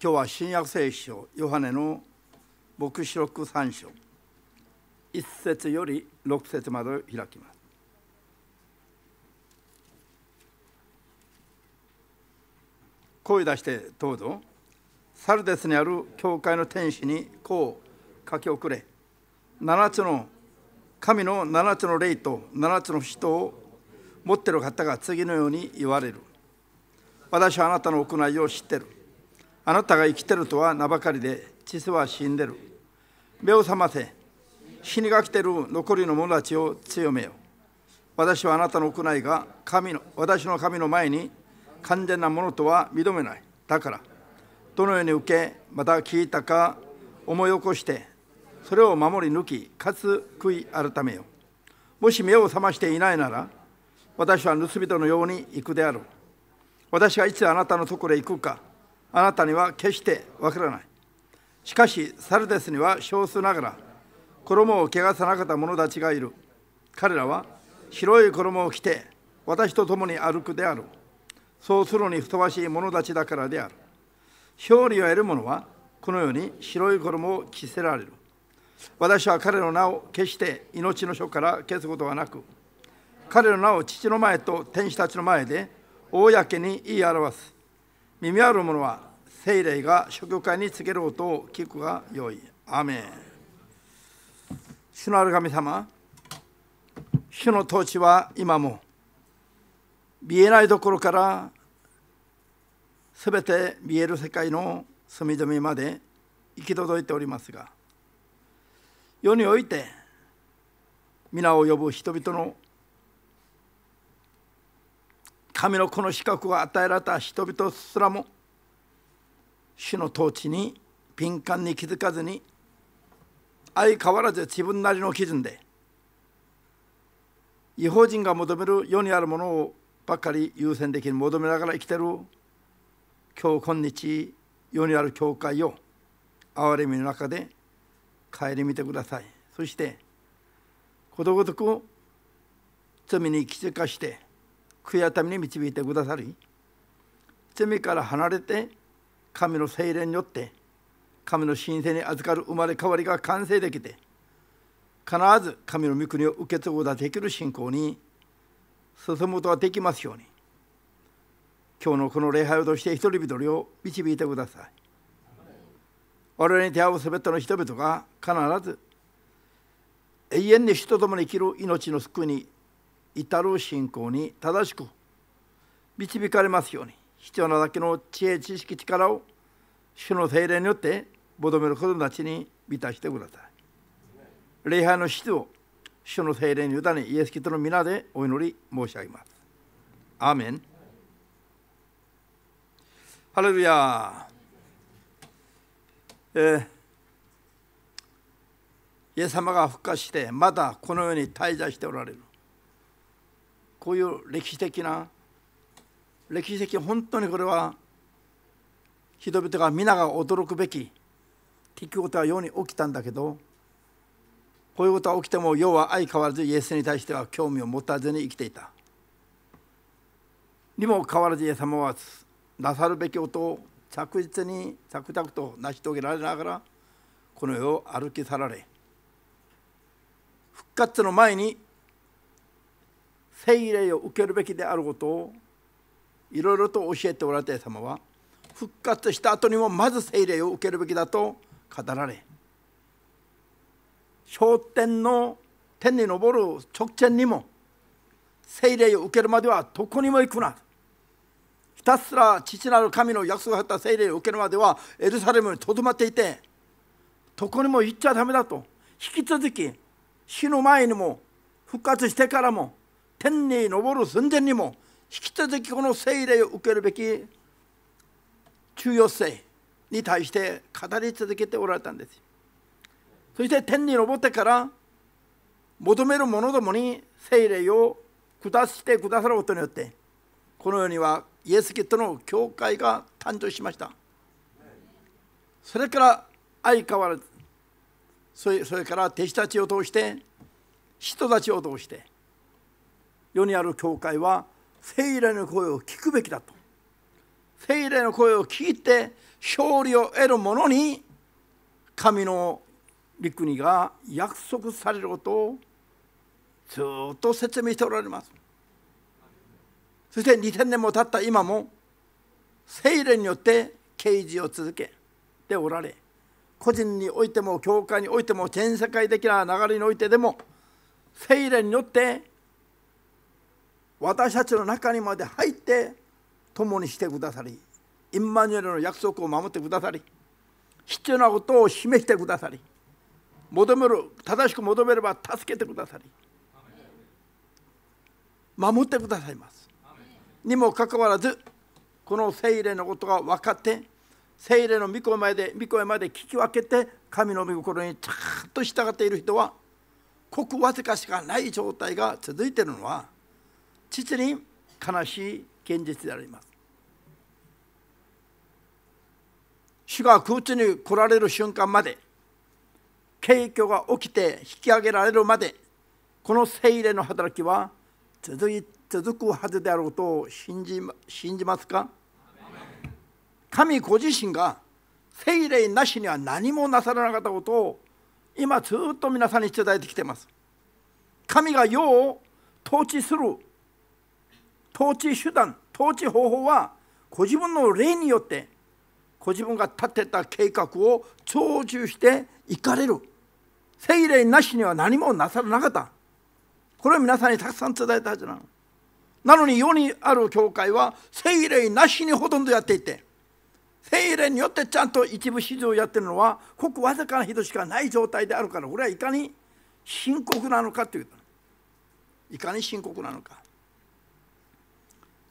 今日は新約聖書ヨハネの黙示録3章1節より6節まで開きます声出してどうぞサルデスにある教会の天使にこう書き送れ7つの神の7つの霊と7つの人を持っている方が次のように言われる私はあなたの行いを知ってるあなたが生きてるとは名ばかりで、実は死んでる。目を覚ませ、死にが来てる残りの者たちを強めよ。私はあなたの行いが神の私の神の前に完全なものとは認めない。だから、どのように受け、また聞いたか思い起こして、それを守り抜き、かつ悔い改めよ。もし目を覚ましていないなら、私は盗人のように行くである。私がいつあなたのところへ行くか、あなたには決してわからないしかしサルデスには少数ながら衣を汚さなかった者たちがいる彼らは白い衣を着て私と共に歩くであるそうするにふさわしい者たちだからである勝利を得る者はこのように白い衣を着せられる私は彼の名を決して命の書から消すことはなく彼の名を父の前と天使たちの前で公に言い表す耳ある者は聖霊が諸教会に告げる音を聞くがよい。アメン主のある神様、主の統治は今も見えないところからすべて見える世界の隅々まで行き届いておりますが世において皆を呼ぶ人々の神のこの資格を与えられた人々すらも主の統治に敏感に気づかずに相変わらず自分なりの基準で違法人が求める世にあるものをばっかり優先的に求めながら生きてる今日今日世にある教会を憐れみの中で顧みてくださいそしてことごとく罪に気づかして悔い改めに導いてくださり罪から離れて神の精霊によって神の神聖に預かる生まれ変わりが完成できて必ず神の御国を受け継ぐことができる信仰に進むことができますように今日のこの礼拝を通して一人一人を導いてください我々に出会うすべての人々が必ず永遠に人と共に生きる命の救いに至る信仰に正しく導かれますように必要なだけの知恵知識力を主の精霊によって求める子供たちに満たしてください礼拝の質を主の精霊に委ねイエス・キリトの皆でお祈り申し上げますアーメンハレルヤえー、イエス様が復活してまたこの世に滞在しておられるこういう歴史的な歴史的本当にこれは人々が皆が驚くべきくことは世に起きたんだけどこういうことが起きても世は相変わらずイエスに対しては興味を持たずに生きていた。にもかかわらずイエス様はなさるべきことを着実に着々と成し遂げられながらこの世を歩き去られ復活の前に聖霊を受けるべきであることをいろいろと教えておられた様は復活した後にもまず聖霊を受けるべきだと語られ昇天の天に昇る直前にも聖霊を受けるまではどこにも行くなひたすら父なる神の約束があった聖霊を受けるまではエルサレムにとどまっていてどこにも行っちゃだめだと引き続き死ぬ前にも復活してからも天に昇る寸前にも引き続きこの聖霊を受けるべき中要性に対して語り続けておられたんですそして天に昇ってから求める者どもに聖霊を下してくださることによってこの世にはイエス・キリストの教会が誕生しましたそれから相変わらずそれから弟子たちを通して人たちを通して世にある教会は聖霊の声を聞くべきだと聖霊の声を聞いて勝利を得る者に神の御国が約束されることをずっと説明しておられますそして2000年も経った今も聖霊によって啓示を続けておられ個人においても教会においても全世界的な流れにおいてでも聖霊によって私たちの中にまで入って共にしてくださりインマニュエルの約束を守ってくださり必要なことを示してくださり求める正しく求めれば助けてくださり守ってくださいますにもかかわらずこの聖霊のことが分かって聖霊の御声まで御声まで聞き分けて神の御心にちゃんと従っている人はごくわずかしかない状態が続いているのは実に悲しい現実であります。主が空中に来られる瞬間まで景況が起きて引き上げられるまでこの聖霊の働きは続い続くはずであることを信じ信じますか神ご自身が聖霊なしには何もなさらなかったことを今ずっと皆さんに伝えてきています。神が世を統治する統治手段統治方法はご自分の霊によってご自分が立てた計画を操縦していかれる聖霊なしには何もなさらなかったこれを皆さんにたくさん伝えたはずなのなのに世にある教会は聖霊なしにほとんどやっていて聖霊によってちゃんと一部指終をやってるのはごくわずかな人しかない状態であるからこれはいかに深刻なのかといういかに深刻なのか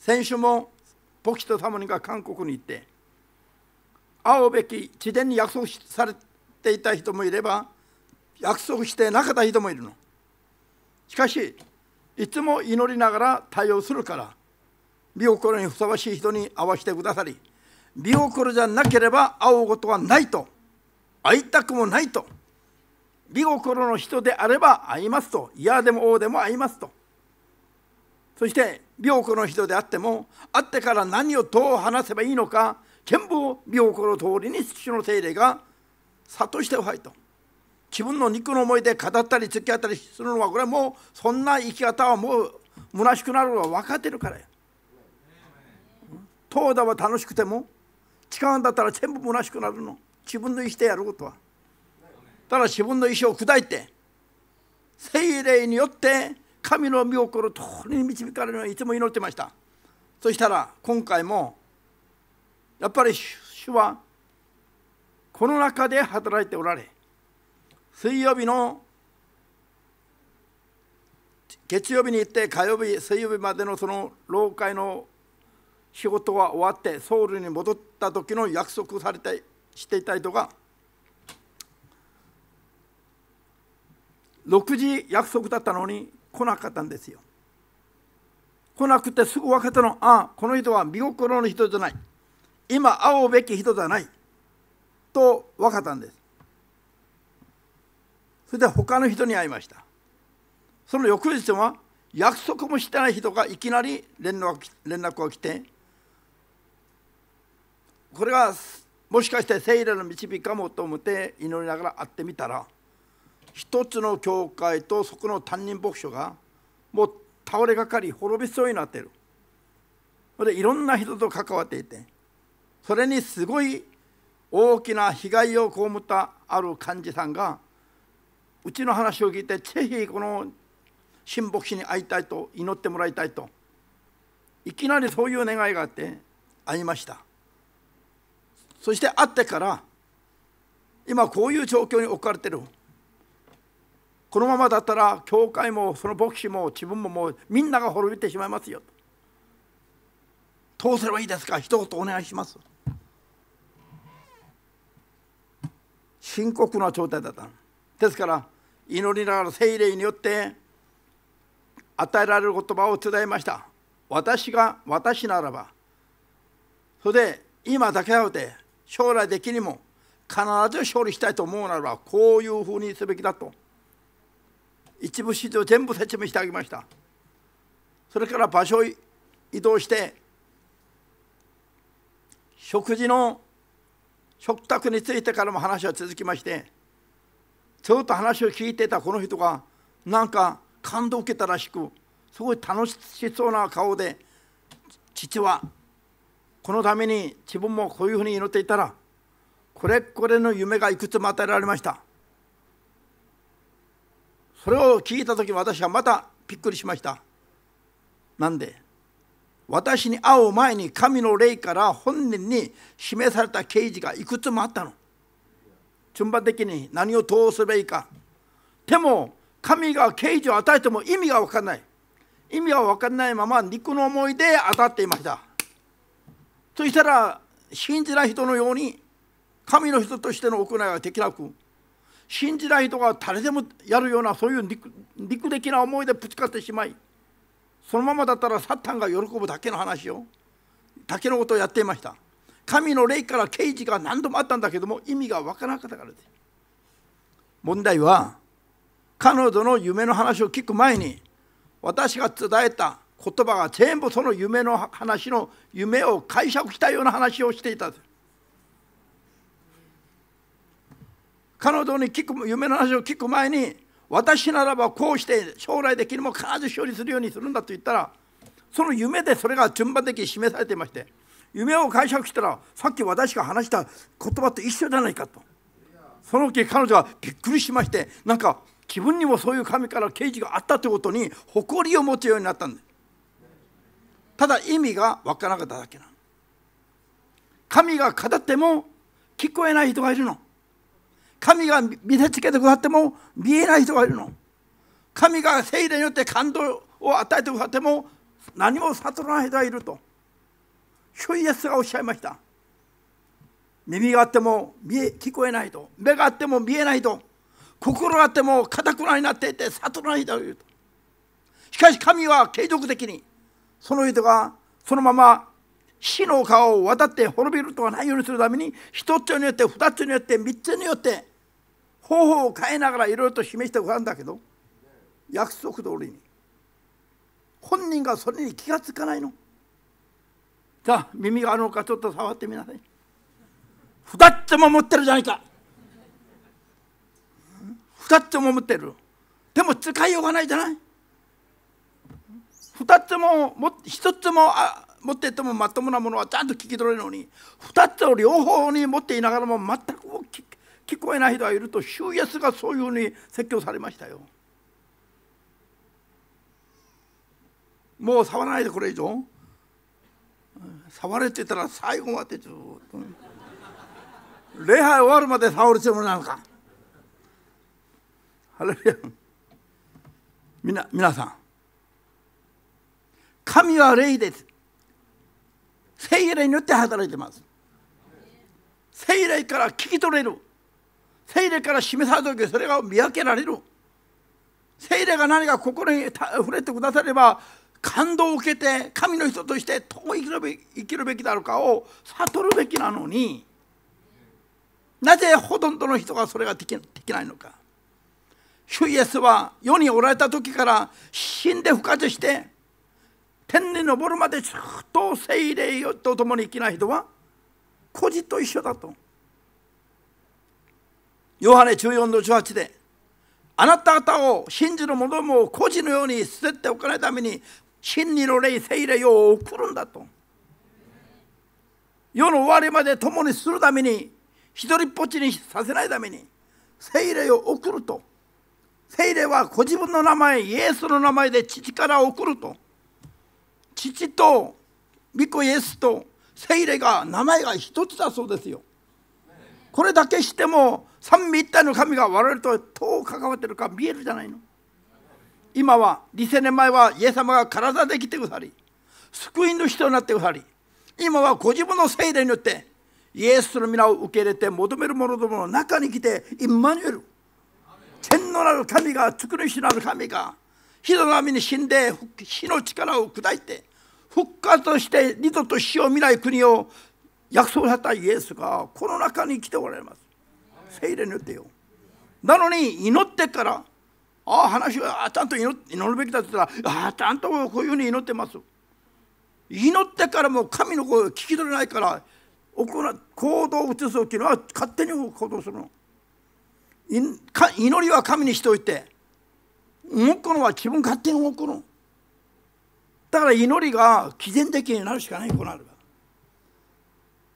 先週もポキサ様にが韓国に行って会うべき自然に約束されていた人もいれば約束してなかった人もいるのしかしいつも祈りながら対応するから見心にふさわしい人に会わせてくださり見心じゃなければ会うことはないと会いたくもないと見心の人であれば会いますと嫌でも王でも会いますとそして良子の人であっても会ってから何をどう話せばいいのか全部を良子の通りに父の精霊が諭しておはいと自分の肉の思いで語ったり付き合ったりするのはこれはもうそんな生き方はもう虚しくなるのは分かってるからや東田は楽しくても漢だったら全部虚しくなるの自分の意思でやることはただ自分の意思を砕いて精霊によって神の御心とに導かれるのういつも祈ってましたそしたら今回もやっぱり主はこの中で働いておられ水曜日の月曜日に行って火曜日水曜日までのその老会の仕事が終わってソウルに戻った時の約束されてしていた人が6時約束だったのに来なかったんですよ。来なくてすぐ分かったの、ああ、この人は見心の人じゃない。今会うべき人じゃない。と分かったんです。それで他の人に会いました。その翌日は約束もしてない人がいきなり連絡連絡が来て、これがもしかして聖霊の導きかもと思って祈りながら会ってみたら、一つの教会とそこの担任牧師がもう倒れかかり滅びそうになってるそれでいろんな人と関わっていてそれにすごい大きな被害を被ったある幹事さんがうちの話を聞いてぜひこの新牧師に会いたいと祈ってもらいたいといきなりそういう願いがあって会いましたそして会ってから今こういう状況に置かれてるこのままだったら教会もその牧師も自分ももうみんなが滅びてしまいますよどうすればいいですか一言お願いします深刻な状態だったですから祈りながら聖霊によって与えられる言葉を伝えました私が私ならばそれで今だけあって将来的にも必ず勝利したいと思うならばこういうふうにすべきだと。一部市場全部説明してあげましたそれから場所を移動して食事の食卓についてからも話は続きましてちょっと話を聞いてたこの人がなんか感動を受けたらしくすごい楽しそうな顔で父はこのために自分もこういうふうに祈っていたらこれこれの夢がいくつも与えられましたそれを聞いた時私はまたびっくりしましたなんで私に会う前に神の霊から本人に示された刑事がいくつもあったの順番的に何をどうすればいいかでも神が刑事を与えても意味が分かんない意味が分からないまま肉の思いで当たっていましたそしたら信じない人のように神の人としての行いができなく信じない人が誰でもやるようなそういう陸的な思いでぶつかってしまいそのままだったらサタンが喜ぶだけの話をだけのことをやっていました神の霊から刑事が何度もあったんだけども意味がわからなかったからです問題は彼女の夢の話を聞く前に私が伝えた言葉が全部その夢の話の夢を解釈したような話をしていたです彼女に聞く夢の話を聞く前に私ならばこうして将来的にも必ず勝利するようにするんだと言ったらその夢でそれが順番的に示されていまして夢を解釈したらさっき私が話した言葉と一緒じゃないかとその時彼女はびっくりしましてなんか自分にもそういう神から啓示があったということに誇りを持つようになったんですただ意味が分からなかっただけな神が語っても聞こえない人がいるの神が見せつけてくださっても見えない人がいるの神が聖霊によって感動を与えてくださっても何も悟らない人がいると主イエスがおっしゃいました耳があっても見え聞こえないと目があっても見えないと心があってもかたくなになっていて悟らない人がいるとしかし神は継続的にその人がそのまま死の川を渡って滅びるとはないようにするために一つによって二つによって三つによって方法を変えながらいろいろと示してごらんだけど約束通りに本人がそれに気が付かないのさあ耳があるのかちょっと触ってみなさい二つも持ってるじゃないか二つも持ってるでも使いようがないじゃない二つも一つもあ持っていてもまともなものはちゃんと聞き取れるのに2つを両方に持っていながらも全く聞こえない人がいると主イエスがそういうふうに説教されましたよ。もう触らないでこれ以上触れてたら最後までずっと礼拝終わるまで触るつもりなのかハレルヤみな皆さん神は霊です聖霊によって働いてます聖霊から聞き取れる聖霊から示された時それが見分けられる聖霊が何か心に触れてくだされば感動を受けて神の人としてどう生きるべきだろうかを悟るべきなのになぜほとんどの人がそれができないのか主イエスは世におられた時から死んで復活して天に昇るまでずっと精霊と共に生きない人は孤児と一緒だとヨハネ14の18であなた方を信じる者も孤児のように捨てておかないために真理の霊精霊を送るんだと世の終わりまで共にするために一人っぽっちにさせないために精霊を送ると精霊はご自分の名前イエスの名前で父から送ると父と御子イエスと聖霊が名前が一つだそうですよ。これだけしても三位一体の神が我々とどう関わってるか見えるじゃないの。今は2000年前はイエス様が体で来てくださり救いの人になってくださり今はご自分の聖霊によってイエスの皆を受け入れて求める者どもの中に来てインマニュエル天のなる神が作る主なる神が火の波に死んで火の力を砕いて復活して二度と死を見ない国を約束されたイエスがこの中に来ておられます聖霊によってよなのに祈ってからああ話はちゃんと祈るべきだって言ったらああちゃんとこういうふうに祈ってます祈ってからも神の声を聞き取れないから行動を移すっていうのは勝手に行動するの祈りは神にしておいて動くのは自分勝手に動くのだから祈りが毅然的になるしかないこうなれば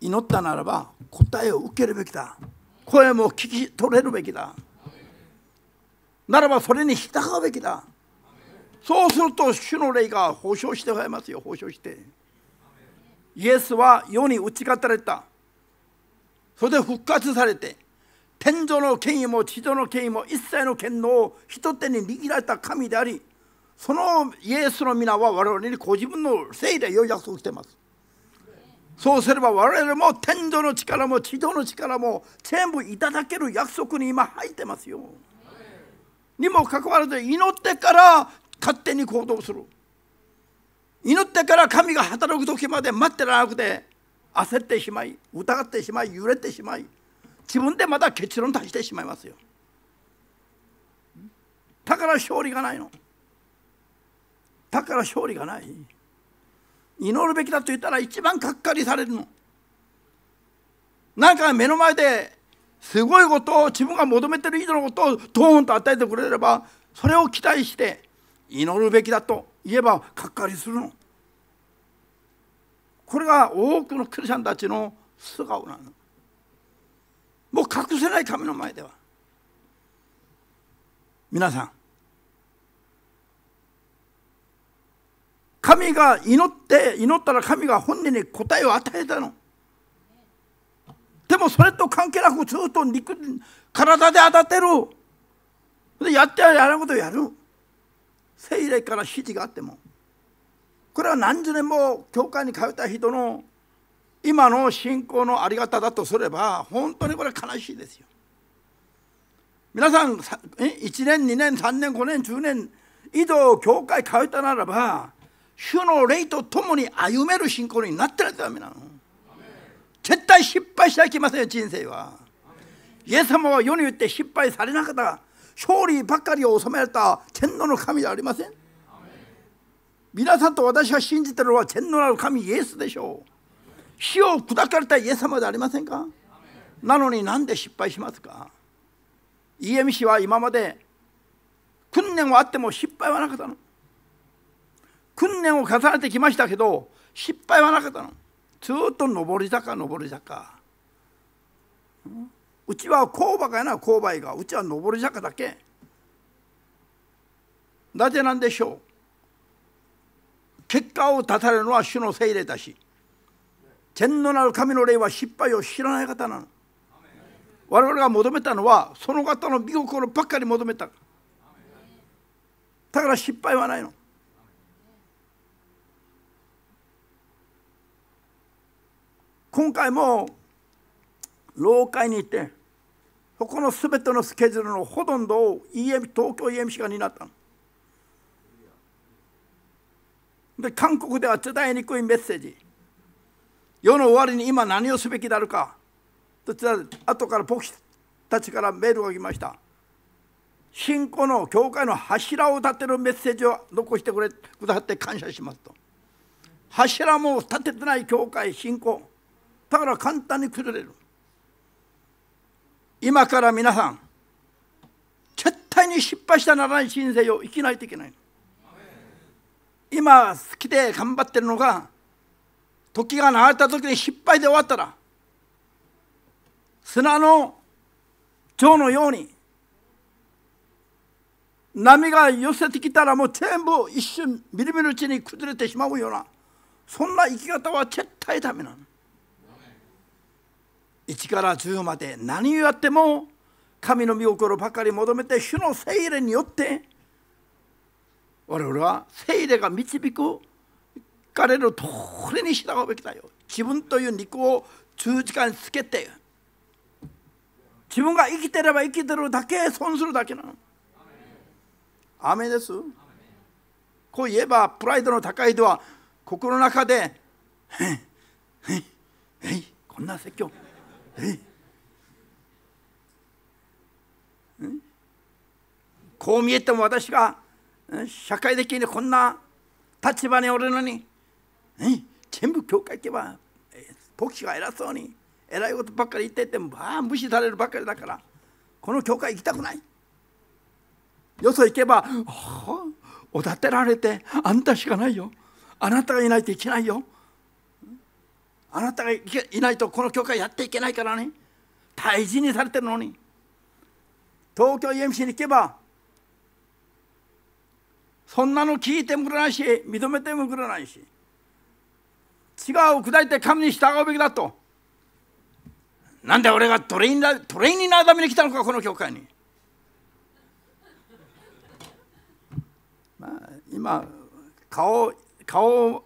祈ったならば答えを受けるべきだ声も聞き取れるべきだならばそれに従うべきだそうすると主の霊が保証してくれますよ保証してイエスは世に打ち勝たれたそれで復活されて天上の権威も地上の権威も一切の権能を一手に握られた神でありそのイエスの皆は我々にご自分の聖でよう約束してますそうすれば我々も天上の力も地上の力も全部いただける約束に今入ってますよにもかかわらず祈ってから勝手に行動する祈ってから神が働く時まで待ってらなくて焦ってしまい疑ってしまい揺れてしまい自分でまた結論出してしまいますよだから勝利がないのだから勝利がない祈るべきだと言ったら一番がっかりされるの何か目の前ですごいことを自分が求めてる以上のことをドーンと与えてくれればそれを期待して祈るべきだと言えばがっかりするのこれが多くのクリスチャンたちの素顔なのもう隠せない神の前では皆さん神が祈って祈ったら神が本人に答えを与えたのでもそれと関係なくずっと肉体で当たってるでやってはやらことやる聖霊から指示があってもこれは何十年も教会に通った人の今の信仰のあり方だとすれば本当にこれ悲しいですよ。皆さん1年2年3年5年10年井戸教会通ったならば主の霊と共に歩める信仰になってないとダメなの。絶対失敗しちゃいけませんよ人生は。イエス様は世に言って失敗されなかった勝利ばかりを収められた天皇の神じゃありません皆さんと私が信じてるのは天皇なる神イエスでしょう。死を砕かれたイエス様でありませんかなのになんで失敗しますか家見氏は今まで訓練はあっても失敗はなかったの訓練を重ねてきましたけど失敗はなかったのずっと上り坂上り坂うちは勾配やな勾配がうちは上り坂だけなぜなんでしょう結果を立たれるのは主の精霊だし天のなる神の霊は失敗を知らない方なの我々が求めたのはその方の御心ばっかり求めただから失敗はないの今回も老下に行ってそこの全てのスケジュールのほとんどを EM 東京 EMC が担ったの。で韓国では伝えにくいメッセージ世の終わりに今何をすべきであるかそしたら後から僕たちからメールが来ました信仰の教会の柱を立てるメッセージを残してくれくださって感謝しますと柱も立ててない教会信仰だから簡単に崩れる今から皆さん絶対に失敗したならない人生を生きないといけない今好きで頑張ってるのが時が流れた時に失敗で終わったら砂の蝶のように波が寄せてきたらもう全部一瞬みるみるうちに崩れてしまうようなそんな生き方は絶対ダメなの。1から10まで何をやっても神の御心ばかり求めて主の聖霊によって我々は聖霊が導く彼らを通りに従うべきだよ自分という肉を十時間つけて自分が生きてれば生きてるだけ損するだけなの雨ですこう言えばプライドの高い人は心の中で「へいへいへいこんな説教こう見えても私が社会的にこんな立場におるのにね、全部教会行けば牧師が偉そうに偉いことばっかり言っててもあ無視されるばっかりだからこの教会行きたくないよそ行けばおだてられてあんたしかないよあなたがいないといけないよあなたがいないとこの教会やっていけないからね大事にされてるのに東京 UMC に行けばそんなの聞いてもくれないし認めてもくれないし違う砕いて神に従うべきだとなんで俺がトレインラトレインになるために来たのかこの教会に、まあ、今顔顔を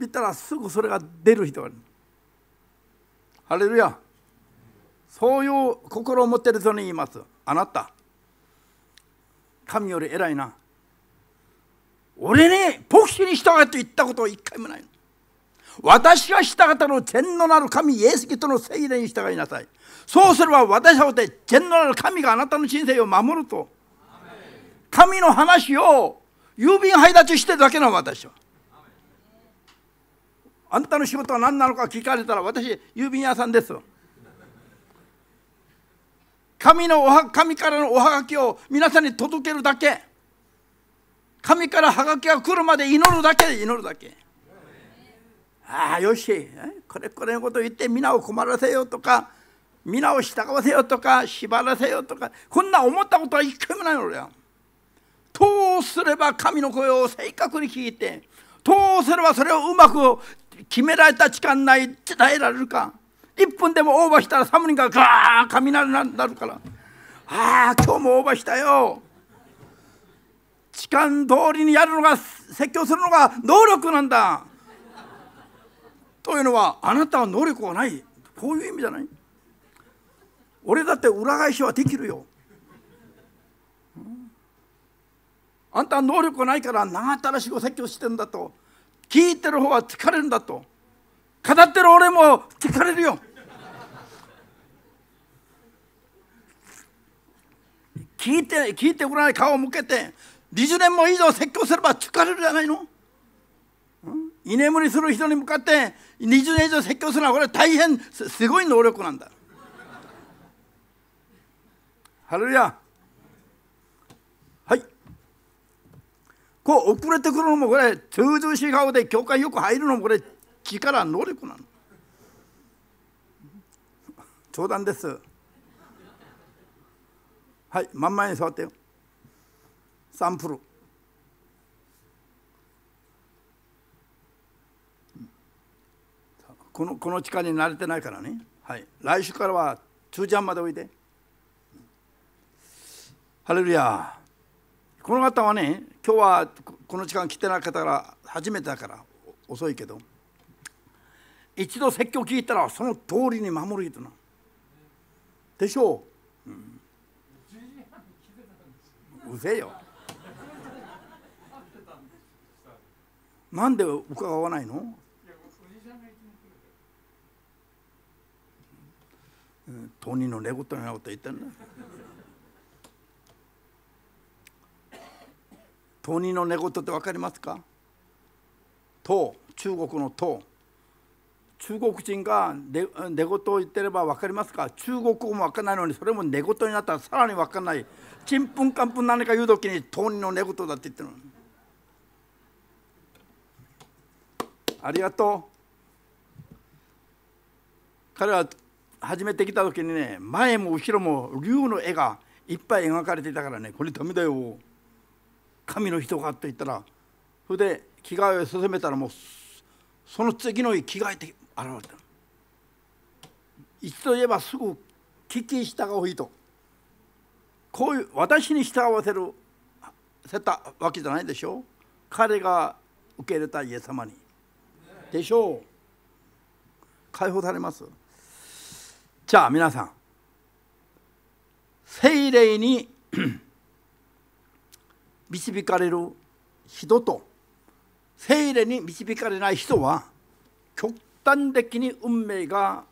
見たらすぐそれが出る人ハレルヤそういう心を持っている人に言いますあなた神より偉いな俺ね牧師に従えと言ったことは一回もないの私はした方たの天のなる神イエス・キトの聖霊に従いなさいそうすれば私はて天のなる神があなたの人生を守ると神の話を郵便配達してるだけの私はあんたの仕事は何なのか聞かれたら私郵便屋さんです神のおは神からのおはがきを皆さんに届けるだけ神からはがきが来るまで祈るだけ祈るだけああよしこれこれのことを言って皆を困らせようとか皆を従わせようとか縛らせようとかこんな思ったことは一回もないのだよ。どうすれば神の声を正確に聞いてどうすればそれをうまく決められた時間内伝えられるか1分でもオーバーしたら寒いがガー雷になるからああ今日もオーバーしたよ時間通りにやるのが説教するのが能力なんだというのはあなたは能力がないこういう意味じゃない俺だって裏返しはできるよ、あんたは能力がないから長たらしご説教してんだと聞いてる方は疲れるんだと語ってる俺も疲れるよ聞いて聞いてくれない顔を向けて20年も以上説教すれば疲れるじゃないの、うん、居眠りする人に向かって20年以上説教するのはこれは大変すごい能力なんだ。ハレルヤはいこう遅れてくるのもこれ通常しい顔で教会よく入るのもこれ力能力なの冗談ですはい真ん前に座ってよサンプルこのこの力に慣れてないからね、はい、来週からは中じゃんまでおいでハレルヤこの方はね今日はこの時間来てない方から初めてだから遅いけど一度説教聞いたらその通りに守る人なでしょう、うん、うぜえよなんで伺わないの当人の寝言のようなこと言ってんな当人の寝言って分かりますか唐中国の唐中国人が寝言を言ってれば分かりますか中国語も分かんないのにそれも寝言になったらさらに分かんないちんぷんかんぷん何か言う時に当人の寝言だって言ってるのありがとう彼は始めてきた時にね前も後ろも竜の絵がいっぱい描かれていたからねこれダメだよ神の人がって言ったらそれで着替えを進めたらもうその次の日着替えて現れた一度言えばすぐ聞き従うとこういう私に従わせるせたわけじゃないでしょ彼が受け入れたイエス様にでしょう解放されますじゃあ皆さん精霊に 導かれる人と精霊に導かれない人は極端的に運命が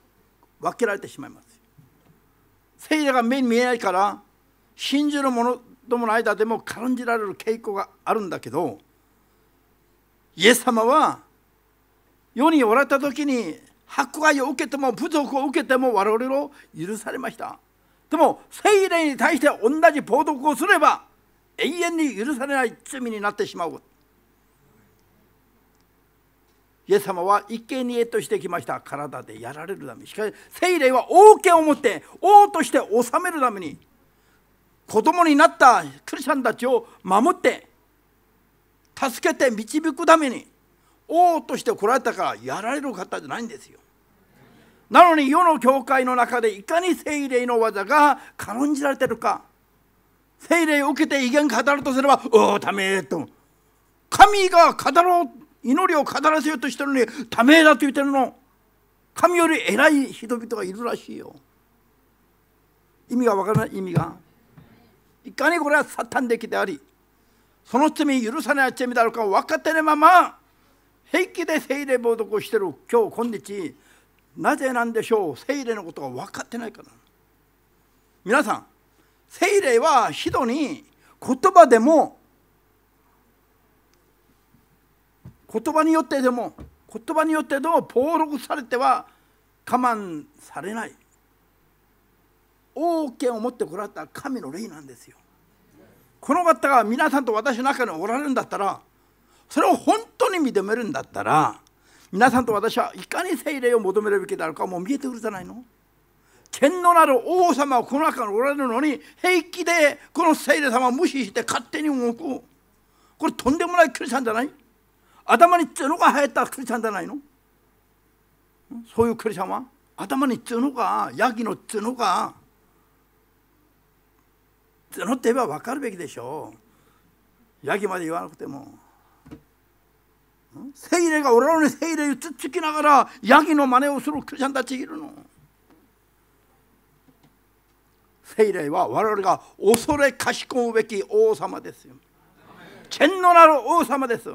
分けられてしまいます精霊が目に見えないから信じる者どもの間でも感じられる傾向があるんだけどイエス様は世におられた時に迫害を受けても侮辱を受けても我々を許されましたでも聖霊に対して同じ冒涜をすれば永遠に許されない罪になってしまうイエス様は一見にえとしてきました体でやられるためしかし聖霊は王権を持って王として治めるために子供になったクリスチャンたちを守って助けて導くために王として来られたからやられる方じゃないんですよなのに世の教会の中でいかに聖霊の技が軽んじられてるか聖霊を受けて威厳語るとすれば「おおため」と神が語ろう祈りを語らせようとしてるのに「ため」だと言ってるの神より偉い人々がいるらしいよ意味がわからない意味がいかにこれはサタンできありその罪許さない罪であるか分かってないまま平気で精霊暴読をしてる今日今日なぜなんでしょう聖霊のことが分かってないから皆さん聖霊はひどに言葉でも言葉によってでも言葉によってでも暴録されては我慢されない王権を持ってこられた神の霊なんですよこの方が皆さんと私の中におられるんだったらそれを本当に認めるんだったら皆さんと私はいかに精霊を求めるべきであるかもう見えてくるじゃないの天のなる王様はこの中におられるのに平気でこの聖霊様を無視して勝手に動くこれとんでもないクリスチャンじゃない頭に角が生えたクリスチャンじゃないのそういうクリスチャンは頭に角がヤギの角が角って言えば分かるべきでしょうヤギまで言わなくても。聖霊がおられる聖霊をつつきながらヤギの真似をするクリスチャンたちいるの聖霊は我々が恐れかしこむべき王様ですよ天のなる王様です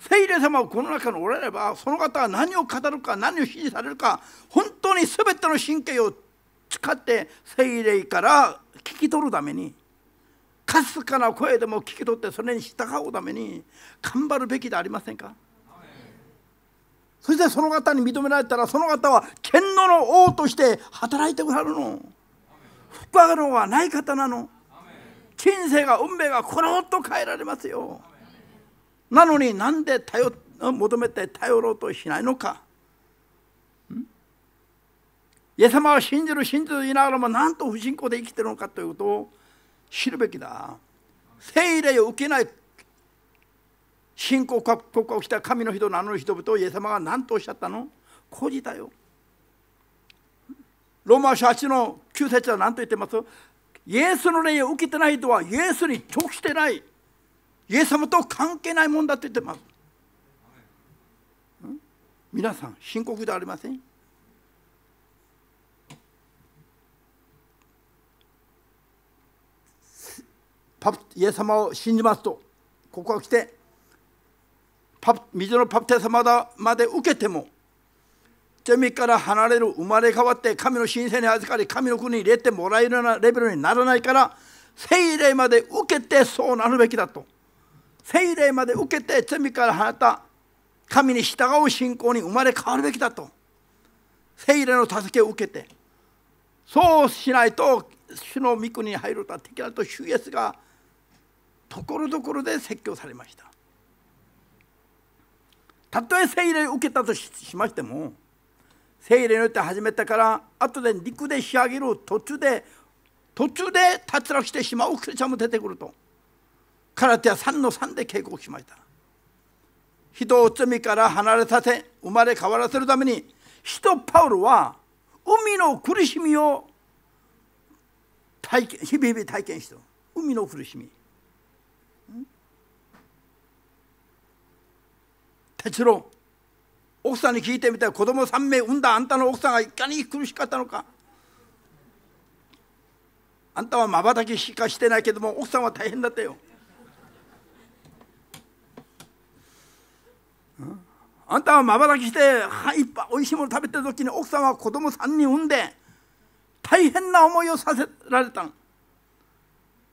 聖霊様がこの中におられればその方は何を語るか何を指示されるか本当に全ての神経を使って聖霊から聞き取るためにかすかな声でも聞き取ってそれに従うために頑張るべきでありませんかそしてその方に認められたらその方は剣能の王として働いてくだるの不可のはない方なの人生が運命がころっと変えられますよなのになんで頼求めて頼ろうとしないのかイエス様は信じる信じる言いながらもなんと不信仰で生きてるのかということを知るべきだ聖霊を受けない信仰国家を来た神の人のあの人々をイエス様が何とおっしゃったの孤児だよローマ書8の旧説は何と言ってますイエスの霊を受けてない人はイエスに直してないイエス様と関係ないもんだと言ってます皆さん深刻ではありませんパプイエス様を信じますとここが来てパ水のパプテ様だまで受けてもゼミから離れる生まれ変わって神の神聖に預かり神の国に入れてもらえるようなレベルにならないから聖霊まで受けてそうなるべきだと聖霊まで受けて罪から放った神に従う信仰に生まれ変わるべきだと聖霊の助けを受けてそうしないと主の御国に入るとは敵だと主イエスがところどころで説教されましたたとえ聖霊を受けたとしましても聖霊によって始めたから後で陸で仕上げる途中で途中で脱落してしまうクリチャンも出てくると空手は3の3で警告しました人を罪から離れさせ生まれ変わらせるために人パウロは海の苦しみを体験日々体験して海の苦しみ哲郎奥さんに聞いてみたら子供3名産んだあんたの奥さんがいかに苦しかったのかあんたはまばたきしかしてないけども奥さんは大変だったよ、あんたはまばたきしてはいっぱいおいしいもの食べてる時に奥さんは子供3人産んで大変な思いをさせられたの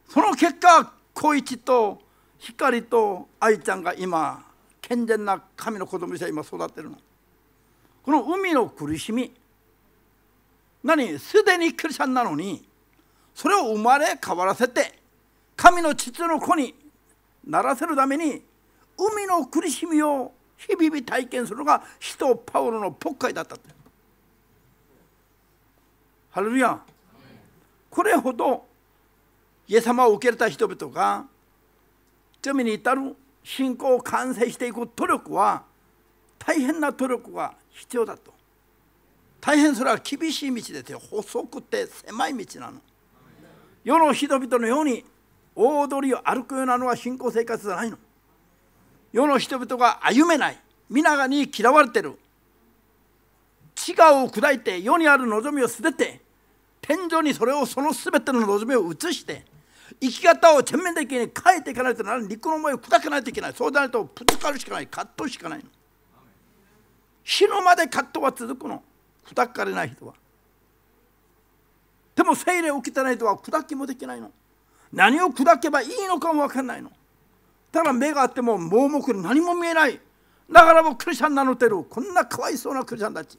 その結果光一と光と愛ちゃんが今健全な神の子供じゃ今育ってるのこの海の苦しみ何すでにクリスチャンなのにそれを生まれ変わらせて神の父の子にならせるために海の苦しみを日々体験するのが使徒パウロのポッカイだったってハレルヤこれほどイエス様を受け入れた人々が罪に至る信仰を完成していく努力は大変な努力が必要だと大変それは厳しい道ですよ細くて狭い道なの世の人々のように大通りを歩くようなのは信仰生活じゃないの世の人々が歩めない皆がに嫌われてる違うを砕いて世にある望みを捨てて天井にそれをその全ての望みを移して生き方を全面的に変えていかないとなら肉の思いを砕かないといけないそうだないとぶつかるしかない葛藤しかない死ぬまで葛藤は続くの砕かれない人はでも精霊を受けてない人は砕きもできないの何を砕けばいいのかも分かんないのただ目があっても盲目で何も見えないだからもうクリスチャン名乗ってるこんなかわいそうなクリスチャンたち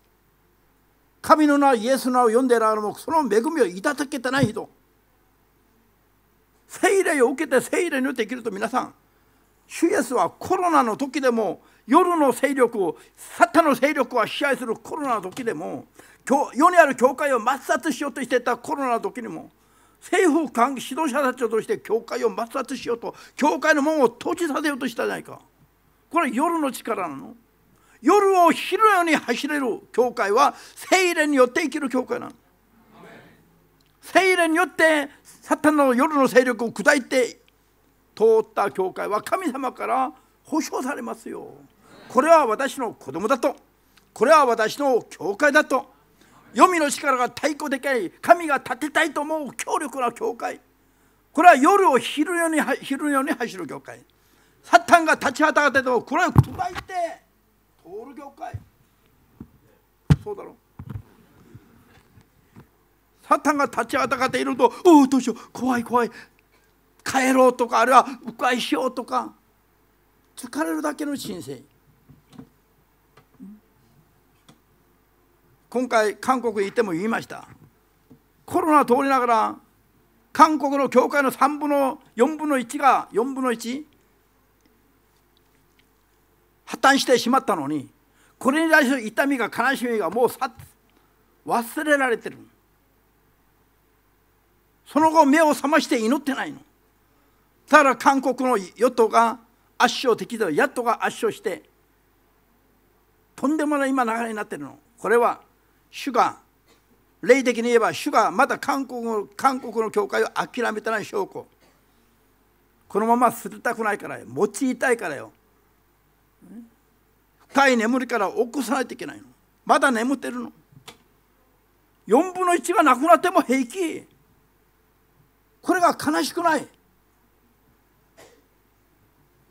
神の名イエスの名を呼んでるあのもその恵みをいただけてない人聖霊を受けて聖霊によって生きると皆さん主イエスはコロナの時でも夜の勢力をサタの勢力を支配するコロナの時でも世にある教会を抹殺しようとしていたコロナの時にも政府関係指導者たちとして教会を抹殺しようと教会の門を閉じさせようとしたじゃないかこれは夜の力なの夜を昼のように走れる教会は聖霊によって生きる教会なの聖霊によってサタンの夜の勢力を砕いて通った教会は神様から保証されますよこれは私の子供だとこれは私の教会だと黄泉の力が太鼓でかい神が立てたいと思う強力な教会これは夜を昼夜に昼夜に走る教会サタンが立ちはだかってとこれを砕いて通る教会そうだろサタンが立ちはだかっていると「おおどうしよう怖い怖い帰ろう」とかあるいは「迂回しよう」とか疲れるだけの人生今回韓国へ行っても言いましたコロナ通りながら韓国の教会の3分の4分の1が4分の1破綻してしまったのにこれに対する痛みが悲しみがもうさ忘れられてるその後目を覚まして祈ってないのだから韓国の与党が圧勝できた野党が圧勝してとんでもない今流れになってるのこれは主が霊的に言えば主がまだ韓国の韓国の教会を諦めてない証拠このまま捨てたくないからよ用いたいからよ深い眠りから起こさないといけないのまだ眠ってるの4分の1がなくなっても平気これが悲しくない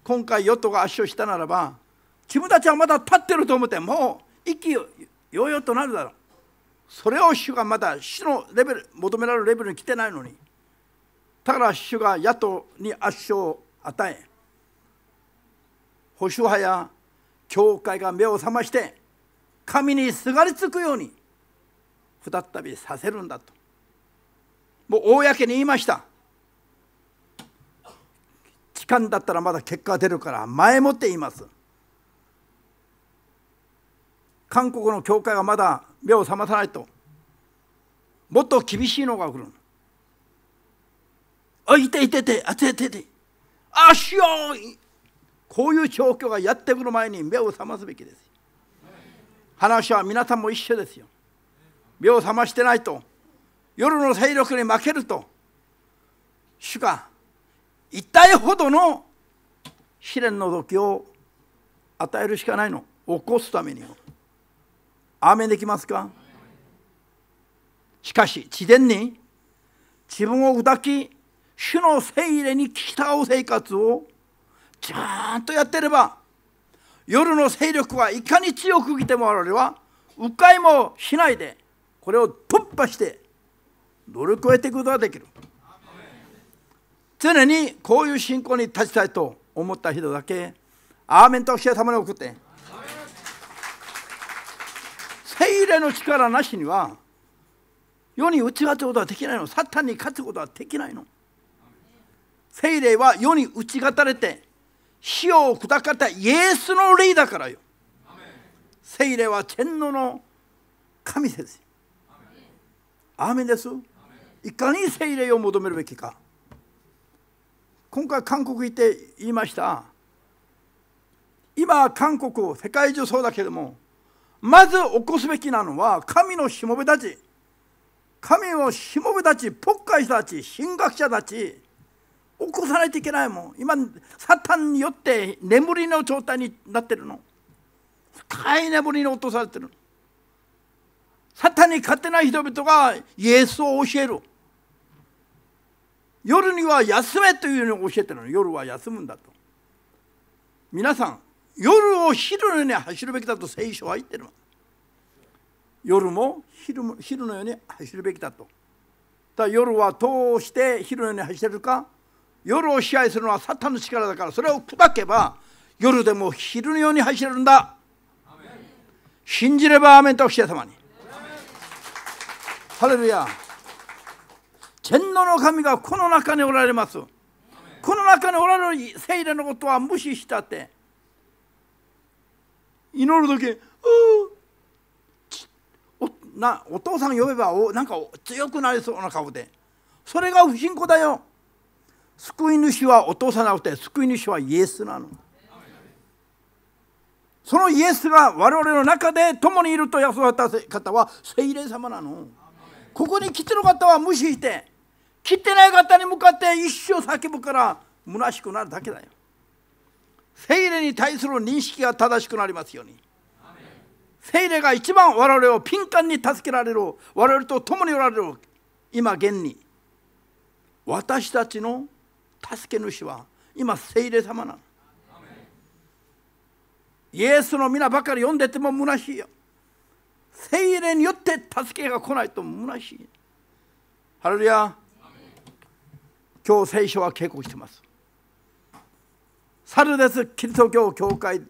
今回与党が圧勝したならば自分たちはまだ立ってると思ってもう息よ々となるだろうそれを主がまだ主のレベル求められるレベルに来てないのにだから主が野党に圧勝を与え保守派や教会が目を覚まして神にすがりつくように再びさせるんだともう公に言いました期間だったらまだ結果が出るから前もって言います韓国の教会がまだ目を覚まさないともっと厳しいのが来るあいていててあてててあしよこういう状況がやってくる前に目を覚ますべきです話は皆さんも一緒ですよ目を覚ましてないと夜の勢力に負けると主が痛いほどの試練の時を与えるしかないの起こすためによアーメンできますかしかし自然に自分を抱き主の聖霊に従う生活をちゃんとやってれば夜の勢力はいかに強く来ても我々は迂回もしないでこれを突破して乗り越えていくことができる常にこういう信仰に立ちたいと思った人だけアーメンとお客様に送って精霊の力なしには世に打ち勝つことはできないのサタンに勝つことはできないの精霊は世に打ち勝たれて死を砕かれたイエスの霊だからよ精霊は天皇の神ですアーメンですいかに精霊を求めるべきか今回韓国行って言いました今韓国世界中そうだけどもまず起こすべきなのは神のしもべたち神をしもべたちポッカイ人たち神学者たち起こさないといけないもん今サタンによって眠りの状態になってるの深い眠りに落とされてるサタンに勝てない人々がイエスを教える夜には休めというのを教えてるの夜は休むんだと皆さん夜を昼のように走るべきだと聖書は言ってる夜も昼も昼のように走るべきだとだ夜は通して昼のように走れるか夜を支配するのはサタンの力だからそれを砕けば夜でも昼のように走れるんだ信じればアメンとお師匠様にハレルヤ天皇の神がこの中におられますこの中におられる聖霊のことは無視したって祈る時おなお父さん呼べばおなんか強くなりそうな顔でそれが不信仰だよ救い主はお父さんなくて救い主はイエスなのそのイエスが我々の中で共にいると安わった方は聖霊様なのここに来てる方は無視して来てない方に向かって一生叫ぶから虚しくなるだけだよ聖霊に対する認識が正しくなりますように聖霊が一番我々を敏感に助けられる我々と共におられる今現に私たちの助け主は今聖霊様なのイエスの皆ばかり読んでても虚しいよ精霊によって助けが来ないと虚しいハレルヤ今日聖書は警告してますサルデスキリスト教教会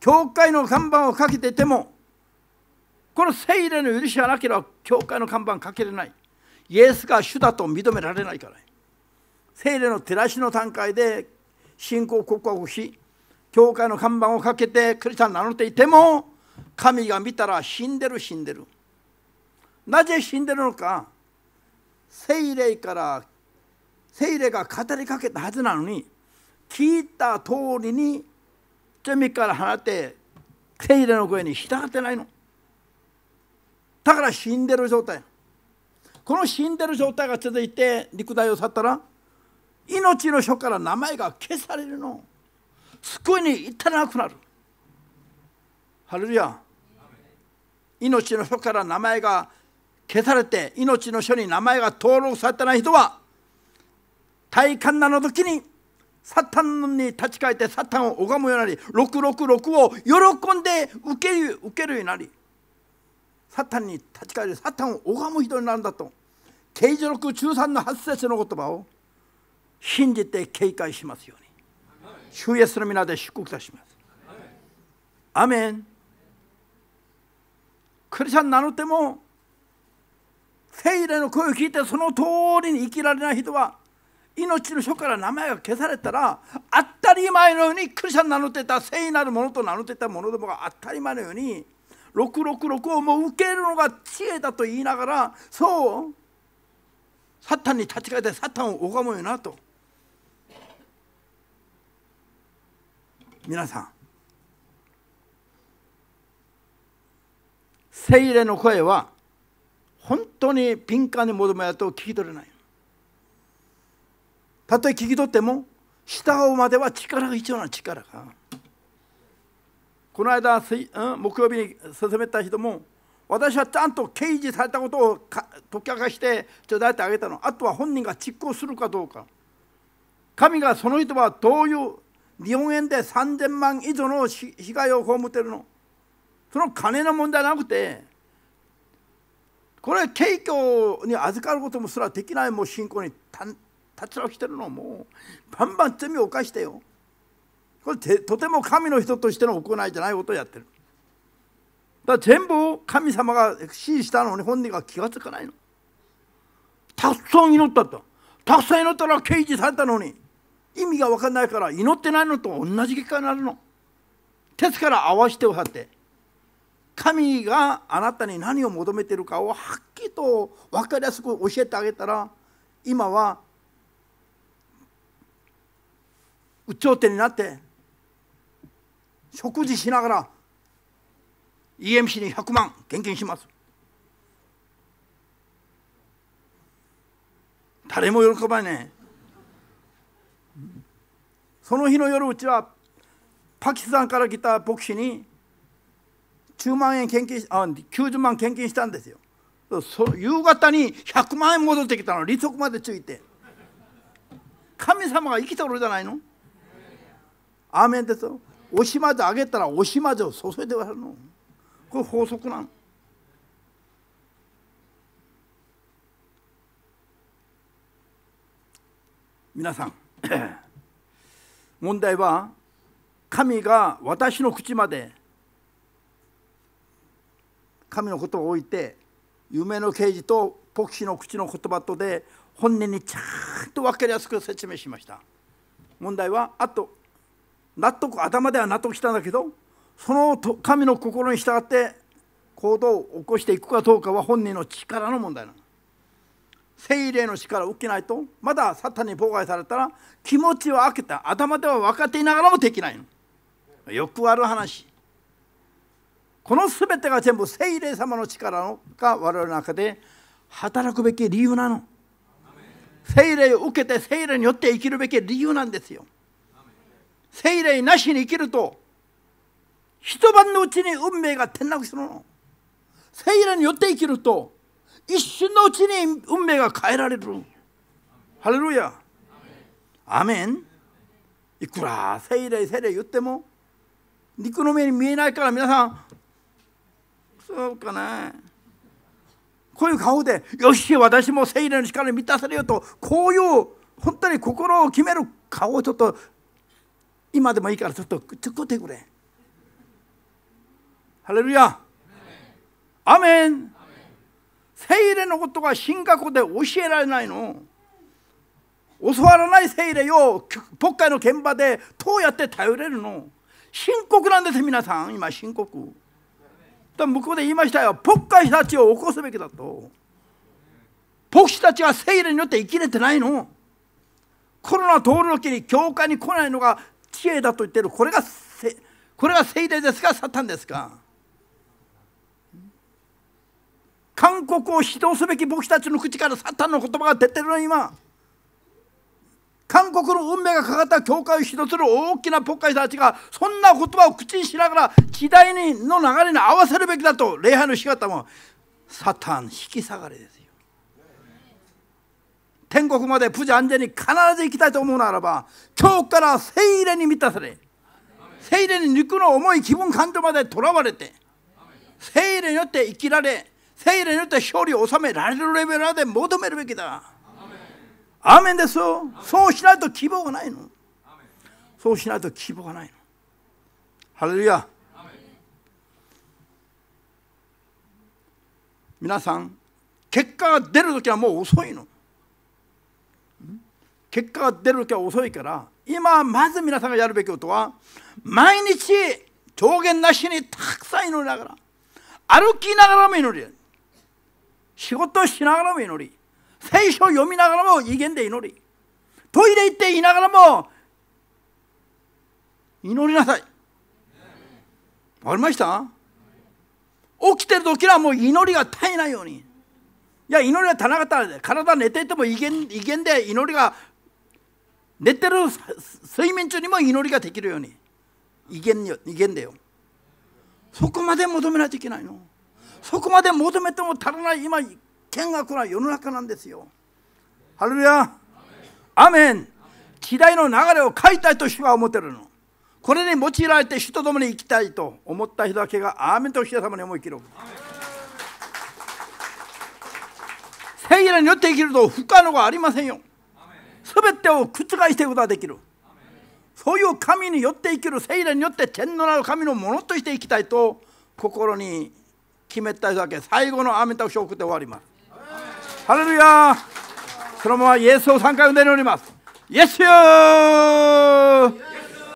教会の看板をかけていてもこの聖霊の許しがなければ教会の看板かけれないイエスが主だと認められないから聖霊の照らしの段階で信仰告白をし教会の看板をかけてクリスチャン名乗っていても神が見たら死んでる死んでるなぜ死んでるのか精霊から精霊が語りかけたはずなのに聞いた通りに罪から放って精霊の声に従ってないのだから死んでる状態この死んでる状態が続いて肉体を去ったら命の書から名前が消されるの救いに至らなくなるハレルヤ命の書から名前が消されて命の書に名前が登録されてない人は大観なの時にサタンに立ち返ってサタンを拝むようになり666を喜んで受ける受けるようになりサタンに立ち返てサタンを拝む人になるんだと刑事録13の8節の言葉を信じて警戒しますように主イエスの皆で祝福いたします。アメンクリスチャンなっても聖霊の声を聞いてその通りに生きられない人は命の書から名前が消されたら当たり前のようにクリスチャン名乗ってた聖なるものと名乗ってたものどもが当たり前のように666をもう受けるのが知恵だと言いながらそうサタンに立ち返ってサタンを拝むよなと皆さん精霊の声は本当に敏感に求めると聞き取れないたとえ聞き取っても従うまでは力が必要な力がこの間木曜日に進めた人も私はちゃんと刑事されたことを解き明かしてちょだいてあげたのあとは本人が実行するかどうか神がその人はどういう日本円で3000万以上の被害を被ってるのその金の問題なくてこれ景況に預かることもすらできないもう信仰に立ち直してるのもうバンバン罪を犯してよこれとても神の人としての行いじゃないことをやってるだから全部神様が指示したのに本人が気が付かないのたくさん祈ったとたくさん祈ったら刑事されたのに意味が分かんないから祈ってないのと同じ結果になるのですから合わせておはって神があなたに何を求めてるかをはっきりと分かりやすく教えてあげたら今は有頂天になって食事しながら EMC に100万献金します誰も喜ばないその日の夜うちはパキスタンから来た牧師に9 0万円献金あ90万献金したんですよそ夕方に100万円戻ってきたの利息までついて神様が生きとるじゃないのアーメンですよおしまじあげたらおしまじを注いでくるのこれ法則なの皆さん 問題は神が私の口まで神の言葉を置いて夢の啓示と牧師の口の言葉とで本音にちゃんと分かりやすく説明しました問題はあと納得頭では納得したんだけどその神の心に従って行動を起こしていくかどうかは本人の力の問題なの精霊の力を受けないとまだサタンに妨害されたら気持ちは開けた頭では分かっていながらもできないのよくある話この全てが全部聖霊様の力が我々の中で働くべき理由なの聖霊を受けて聖霊によって生きるべき理由なんですよ聖霊なしに生きると一晩のうちに運命が転落するの聖霊によって生きると一瞬のうちに運命が変えられるハレルヤアメンいくら聖霊聖霊言っても肉の目に見えないから皆さんそうかなこういう顔でよし私も聖霊の力に満たされようとこういう本当に心を決める顔をちょっと今でもいいからちょっと作ってくれハレルヤアメン聖霊のことが進学で教えられないの教わらない聖霊を国会の現場でどうやって頼れるの深刻なんです皆さん今深刻と向こうで言いましたよポッカイたちを起こすべきだと牧師たちは聖霊によって生きれてないのコロナ通るきに教会に来ないのが知恵だと言ってるこれがこれが聖霊ですかサタンですか韓国を指導すべき僕たちの口からサタンの言葉が出てるの今韓国の運命がかかった教会を指導する大きな国会たちがそんな言葉を口にしながら時代の流れに合わせるべきだと礼拝の仕方もサタン引き下がりですよ天国まで無事安全に必ず行きたいと思うならば今日から聖霊に満たされ聖霊に肉の重い気分感情までとらわれて聖霊によって生きられ聖霊によって勝利を収められるレベルまで求めるべきだアーメンですよそうしないと希望がないのそうしないと希望がないのハレルヤ皆さん結果が出る時はもう遅いの結果が出る時は遅いから今まず皆さんがやるべきことは毎日上限なしにたくさん祈りながら歩きながらも祈り仕事しながらも祈り聖書を読みながらも威厳で祈りトイレ行って言いながらも祈りなさいわかりました起きてる時はもう祈りが絶えないようにいや祈りが足らなかったら体寝てても威厳威厳で祈りが寝てる睡眠中にも祈りができるように威厳よ威厳だよそこまで求めないといけないのそこまで求めても足らない今険悪な世の中なんですよハレルヤアメン時代の流れを変えたいと主は思ってるのこれに用いられて人と共に生きたいと思った人だけがアーメンと主様に思い切ろう聖霊によって生きると不可能がありませんよすべてを覆していくことができるそういう神によって生きる聖霊によって天のなる神のものとして生きたいと心に決めた人だけ最後のアーメンと主を送って終わります 할렐루야. 그러므로 예수 상가내려오리마 예수여.